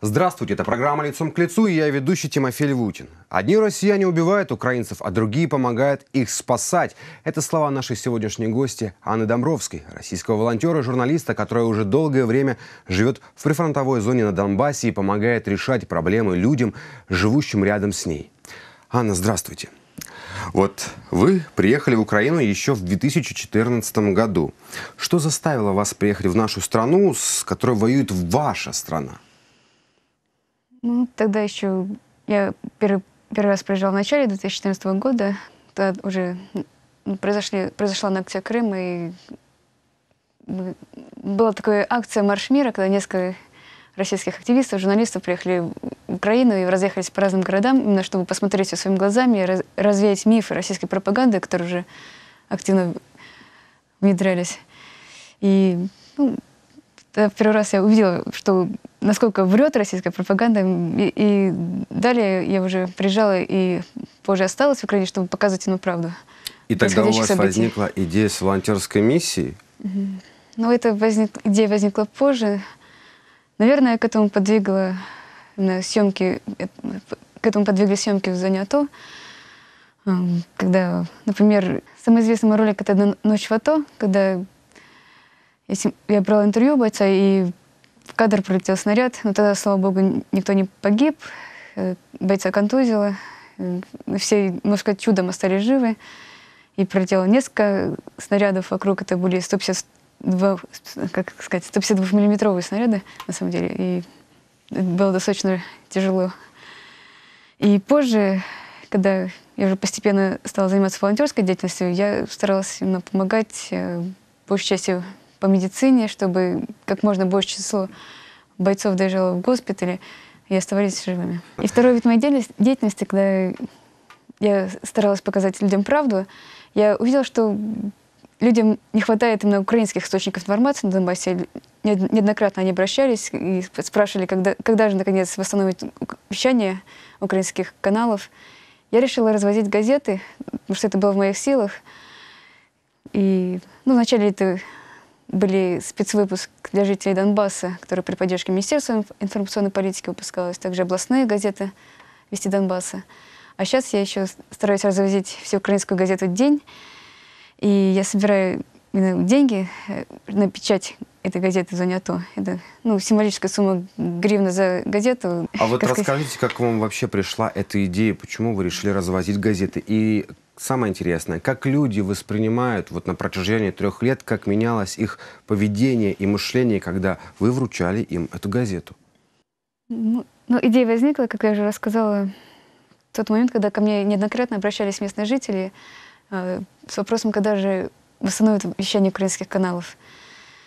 Здравствуйте, это программа «Лицом к лицу» и я ведущий Тимофей Львутин. Одни россияне убивают украинцев, а другие помогают их спасать. Это слова нашей сегодняшней гости Анны Домровской, российского волонтера и журналиста, которая уже долгое время живет в прифронтовой зоне на Донбассе и помогает решать проблемы людям, живущим рядом с ней. Анна, здравствуйте. Вот вы приехали в Украину еще в 2014 году. Что заставило вас приехать в нашу страну, с которой воюет ваша страна? Ну, тогда еще я первый, первый раз приезжала в начале 2014 года. Тогда уже произошли, произошла акция Крыма, и ну, была такая акция «Марш мира», когда несколько российских активистов, журналистов приехали в Украину и разъехались по разным городам, именно чтобы посмотреть все своими глазами, и развеять мифы российской пропаганды, которые уже активно внедрялись. И ну, Э, первый раз я увидела, что насколько врет российская пропаганда. И, и далее я уже приезжала и позже осталась в Украине, чтобы показывать ему правду. И тогда у вас событий. возникла идея с волонтерской миссией? Угу. Ну, эта возник... идея возникла позже. Наверное, к этому подвигла съемки, к этому подвигли съемки в зоне АТО, эм, когда, например, самый известный ролик — это «Ночь в АТО», когда я, брала интервью бойца, и в кадр пролетел снаряд. Но тогда, слава богу, никто не погиб. Э, бойца контузило. Э, все можно сказать, чудом остались живы. И пролетело несколько снарядов вокруг. Это были 152, как сказать, 152-миллиметровые снаряды, на самом деле. И было достаточно тяжело. И позже, когда я уже постепенно стала заниматься волонтерской деятельностью, я старалась именно помогать, э, большей частью по медицине, чтобы как можно больше число бойцов доезжало в госпитале и оставались живыми. И второй вид моей деятельности, когда я старалась показать людям правду, я увидела, что людям не хватает именно украинских источников информации на Донбассе. Неоднократно они обращались и спрашивали, когда, когда же, наконец, восстановить вещание украинских каналов. Я решила развозить газеты, потому что это было в моих силах. И ну, вначале это были спецвыпуск для жителей Донбасса, который при поддержке Министерства информационной политики выпускалось, также областные газеты «Вести Донбасса». А сейчас я еще стараюсь развозить всеукраинскую газету «День», и я собираю деньги э, на печать этой газеты «Зоне АТО». Это ну, символическая сумма гривна за газету. А вот как расскажите, сказать... как вам вообще пришла эта идея, почему вы решили развозить газеты? И самое интересное, как люди воспринимают вот на протяжении трех лет, как менялось их поведение и мышление, когда вы вручали им эту газету? Ну, ну идея возникла, как я уже рассказала, в тот момент, когда ко мне неоднократно обращались местные жители э, с вопросом, когда же восстановят вещание украинских каналов.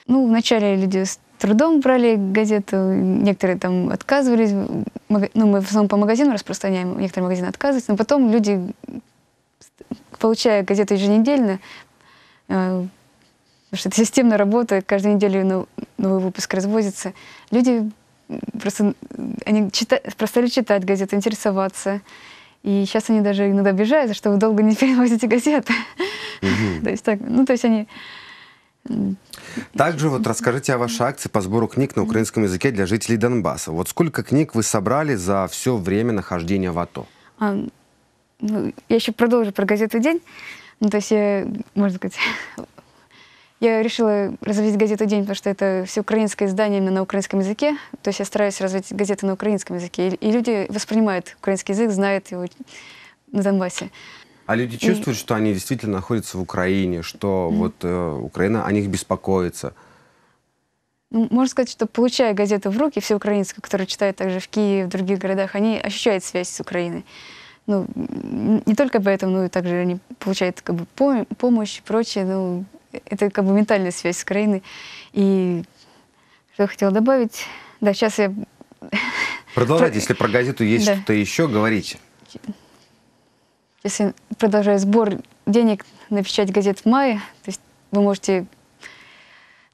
Ну, вначале люди с трудом брали газету, некоторые там отказывались. Ну, мы в основном по магазинам распространяем, некоторые магазины отказываются, но потом люди получаю газету еженедельно, э, потому что это системная работа, каждую неделю новый выпуск развозится. Люди просто, они чита, простали читать газету, интересоваться. И сейчас они даже иногда обижаются, что вы долго не перевозите газеты. то есть так, ну то есть они... Также вот расскажите о вашей акции по сбору книг на украинском языке для жителей Донбасса. Вот сколько книг вы собрали за все время нахождения в АТО? ну, я еще продолжу про газету «День». Ну, то есть я, можно сказать, я решила развить газету «День», потому что это все украинское издание именно на украинском языке. То есть я стараюсь развить газеты на украинском языке. И, и люди воспринимают украинский язык, знают его на Донбассе. А люди чувствуют, и... что они действительно находятся в Украине, что mm-hmm. вот э, Украина о них беспокоится? Ну, можно сказать, что получая газету в руки, все украинцы, которые читают также в Киеве, в других городах, они ощущают связь с Украиной ну, не только поэтому, но и также они получают как бы, помощь и прочее. Ну, это как бы ментальная связь с Украиной. И что я хотела добавить? Да, сейчас я... Продолжайте, если про газету есть да. что-то еще, говорите. Сейчас я продолжаю сбор денег на печать газет в мае. То есть вы можете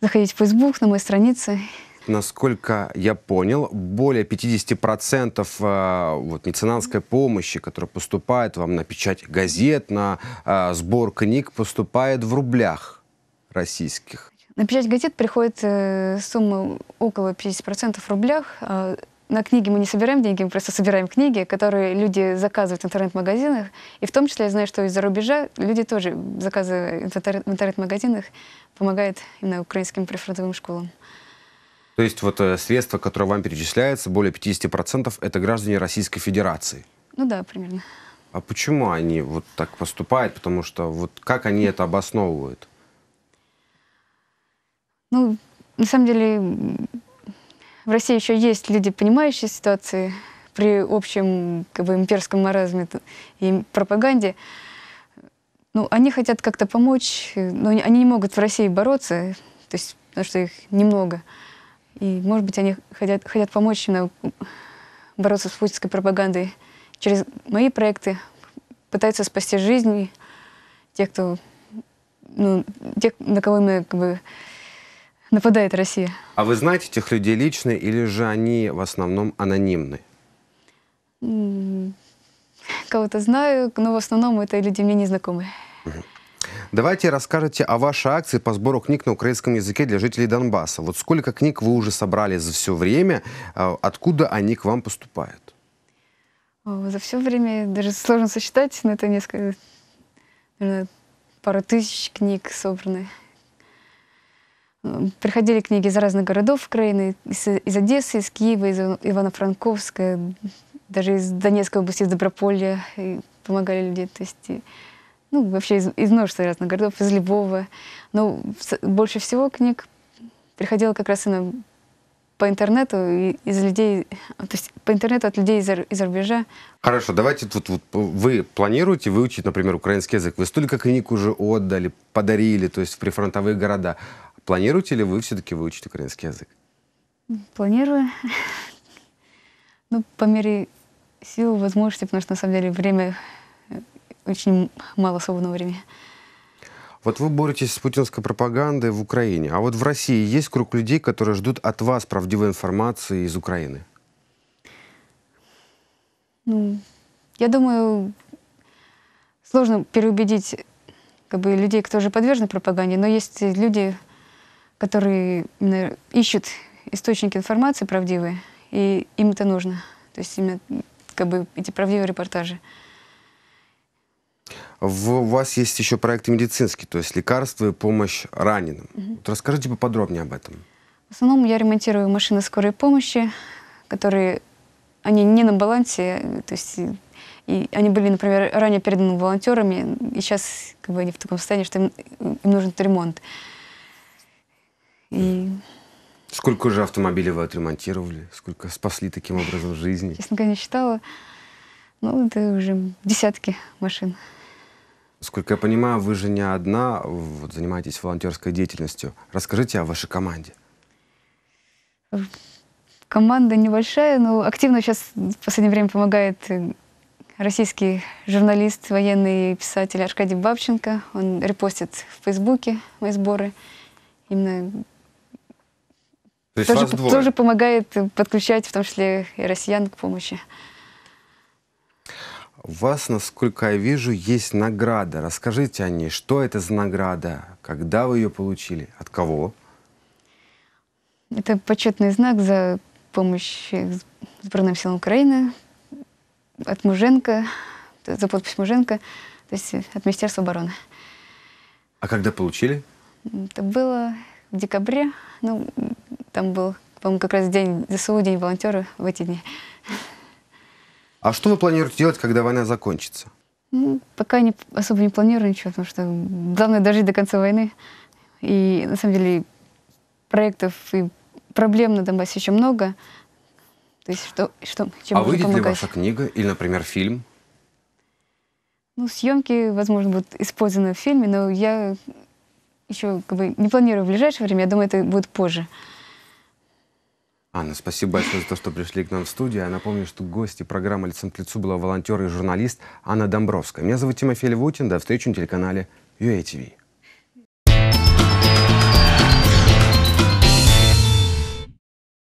заходить в Facebook на мои страницы насколько я понял, более 50% э, вот, медицинской помощи, которая поступает вам на печать газет, на э, сбор книг, поступает в рублях российских. На печать газет приходит э, сумма около 50% в рублях. На книги мы не собираем деньги, мы просто собираем книги, которые люди заказывают в интернет-магазинах. И в том числе я знаю, что из-за рубежа люди тоже заказывают в интернет-магазинах помогают именно украинским прифронтовым школам. То есть вот э, средства, которые вам перечисляются, более 50% это граждане Российской Федерации. Ну да, примерно. А почему они вот так поступают? Потому что вот как они это обосновывают? Ну, на самом деле, в России еще есть люди, понимающие ситуации при общем как бы, имперском маразме и пропаганде. Ну, они хотят как-то помочь, но они не могут в России бороться, то есть, потому что их немного. И, может быть, они хотят, хотят помочь именно бороться с путинской пропагандой через мои проекты, пытаются спасти жизни тех, кто, ну, тех, на кого мы как бы нападает Россия. А вы знаете этих людей лично или же они в основном анонимны? Кого-то знаю, но в основном это люди мне незнакомые. Угу. Давайте расскажите о вашей акции по сбору книг на украинском языке для жителей Донбасса. Вот сколько книг вы уже собрали за все время? А, откуда они к вам поступают? За все время даже сложно сосчитать, но это несколько, наверное, пара тысяч книг собраны. Приходили книги из разных городов Украины, из, из Одессы, из Киева, из Ивано-Франковска, даже из Донецкой области, из Доброполья, и помогали люди. То есть ну, вообще из, из множества разных городов, из Львова. Но больше всего книг приходило как раз именно по интернету из людей, то есть по интернету от людей из, из рубежа. Хорошо, давайте тут вот вы планируете выучить, например, украинский язык. Вы столько книг уже отдали, подарили, то есть в прифронтовые города. Планируете ли вы все-таки выучить украинский язык? Планирую. Ну, по мере сил, возможности, потому что на самом деле время очень мало свободного времени. Вот вы боретесь с путинской пропагандой в Украине, а вот в России есть круг людей, которые ждут от вас правдивой информации из Украины? Ну, я думаю, сложно переубедить как бы, людей, кто уже подвержены пропаганде, но есть люди, которые именно ищут источники информации правдивые, и им это нужно. То есть именно как бы эти правдивые репортажи. В, у вас есть еще проекты медицинские, то есть лекарства и помощь раненым. Угу. Вот расскажите поподробнее об этом. В основном я ремонтирую машины скорой помощи, которые они не на балансе, то есть и они были, например, ранее переданы волонтерами, и сейчас как бы, они в таком состоянии, что им, им нужен ремонт. И... Сколько же автомобилей вы отремонтировали? Сколько спасли таким образом жизни? Честно говоря, не считала. Ну, это уже десятки машин. Сколько я понимаю, вы же не одна вот, занимаетесь волонтерской деятельностью. Расскажите о вашей команде. Команда небольшая, но активно сейчас в последнее время помогает э, российский журналист, военный писатель Аркадий Бабченко. Он репостит в Фейсбуке мои сборы. Именно То тоже, тоже помогает э, подключать, в том числе и россиян, к помощи. У вас, насколько я вижу, есть награда. Расскажите о ней. Что это за награда? Когда вы ее получили? От кого? Это почетный знак за помощь Сборным силам Украины, от Муженко, за подпись Муженко, то есть э, от Министерства обороны. А когда получили? Это было в декабре. Ну, там был, по-моему, как раз день ЗСУ, день волонтера в эти дни. А что вы планируете делать, когда война закончится? Ну, пока не, особо не планирую ничего, потому что главное дожить до конца войны. И на самом деле проектов и проблем на Донбассе еще много. То есть что, что чем А выйдет помогать? ли ваша книга или, например, фильм? Ну, съемки, возможно, будут использованы в фильме, но я еще как бы, не планирую в ближайшее время. Я думаю, это будет позже. Анна, спасибо большое за то, что пришли к нам в студию. Я напомню, что гости программы «Лицом к лицу» была волонтер и журналист Анна Домбровская. Меня зовут Тимофей Львутин. До встречи на телеканале UATV.